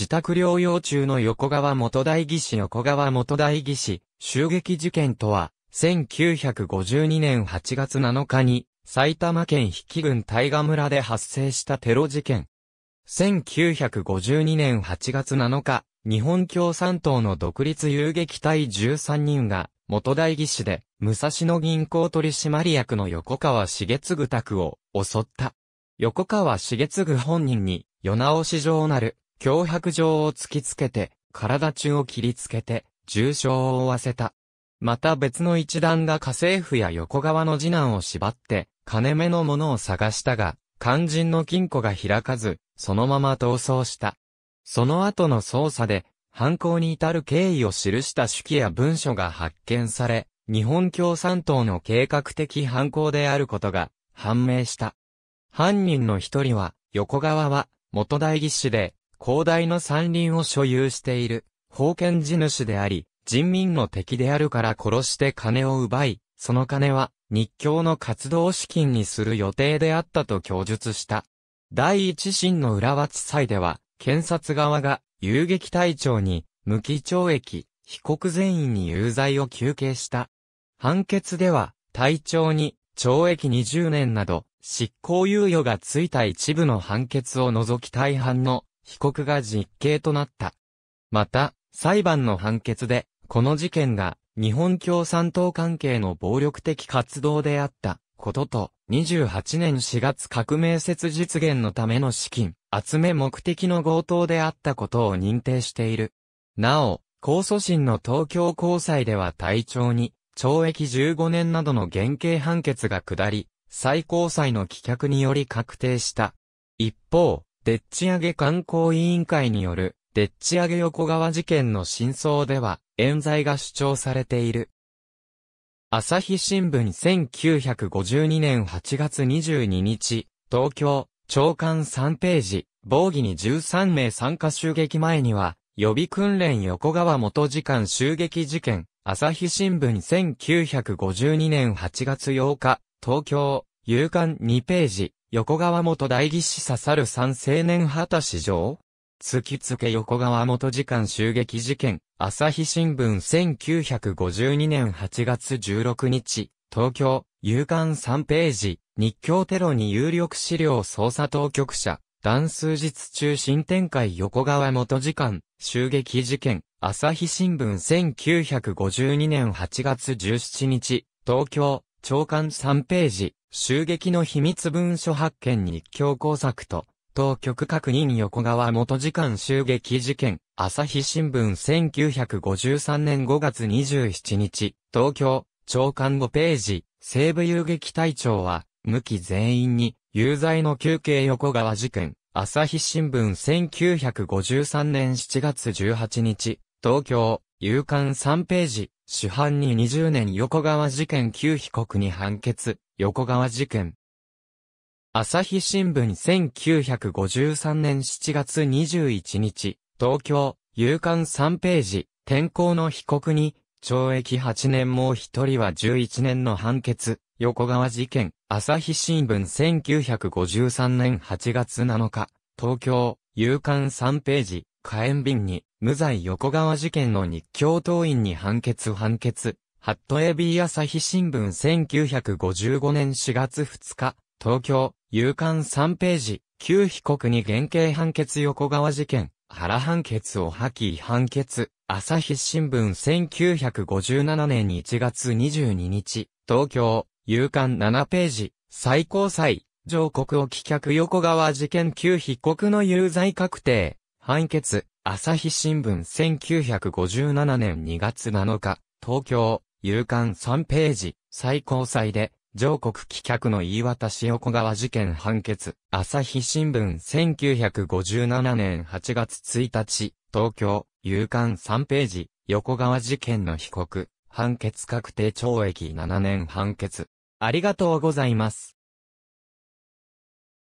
自宅療養中の横川元大義士横川元大義士、襲撃事件とは、1952年8月7日に、埼玉県比企郡大河村で発生したテロ事件。1952年8月7日、日本共産党の独立遊撃隊13人が、元大義士で、武蔵野銀行取締役の横川茂嗣宅を襲った。横川茂嗣本人に、世直し状なる、脅迫状を突きつけて、体中を切りつけて、重傷を負わせた。また別の一団が家政婦や横川の次男を縛って、金目のものを探したが、肝心の金庫が開かず、そのまま逃走した。その後の捜査で、犯行に至る経緯を記した手記や文書が発見され、日本共産党の計画的犯行であることが判明した。犯人の一人は、横川は、元代議士で、広大な山林を所有している、封建地主であり、人民の敵であるから殺して金を奪い、その金は日教の活動資金にする予定であったと供述した。第一審の浦和地裁では、検察側が遊撃隊長に無期懲役、被告全員に有罪を求刑した。判決では、隊長に懲役20年など執行猶予がついた一部の判決を除き大半の被告が実刑となった。また、裁判の判決で、この事件が日本共産党関係の暴力的活動であったことと、28年4月革命説実現のための資金、集め目的の強盗であったことを認定している。なお、控訴審の東京高裁では隊長に、懲役15年などの減刑判決が下り、最高裁の棄却により確定した。一方、でっち上げ観光委員会による、でっち上げ横川事件の真相では、冤罪が主張されている。朝日新聞1952年8月22日、東京、長官3ページ、防議に13名参加襲撃前には、予備訓練横川元次官襲撃事件、朝日新聞1952年8月8日、東京、夕刊2ページ、横川元代議士刺さる三青年旗史上突きつけ横川元時間襲撃事件、朝日新聞1952年8月16日、東京、夕刊3ページ、日教テロに有力資料捜査当局者、断数日中新展開横川元時間、襲撃事件、朝日新聞1952年8月17日、東京、長官3ページ、襲撃の秘密文書発見日強工作と、当局確認横川元次官襲撃事件、朝日新聞1953年5月27日、東京、長官5ページ、西部遊撃隊長は、無期全員に、有罪の休憩横川事件、朝日新聞1953年7月18日、東京、夕刊3ページ、主犯に20年横川事件旧被告に判決、横川事件。朝日新聞1953年7月21日、東京、夕刊3ページ、天候の被告に、懲役8年もう一人は11年の判決、横川事件、朝日新聞1953年8月7日、東京、夕刊3ページ、火炎瓶に、無罪横川事件の日教党員に判決判決、ハットエビー朝日新聞1955年4月2日、東京、夕刊3ページ、旧被告に減刑判決横川事件、原判決を破棄判決、朝日新聞1957年1月22日、東京、夕刊7ページ、最高裁、上告を棄却横川事件旧被告の有罪確定。判決、朝日新聞1957年2月7日、東京、夕刊3ページ、最高裁で、上国棄却の言い渡し横川事件判決、朝日新聞1957年8月1日、東京、夕刊3ページ、横川事件の被告、判決確定懲役7年判決。ありがとうございます。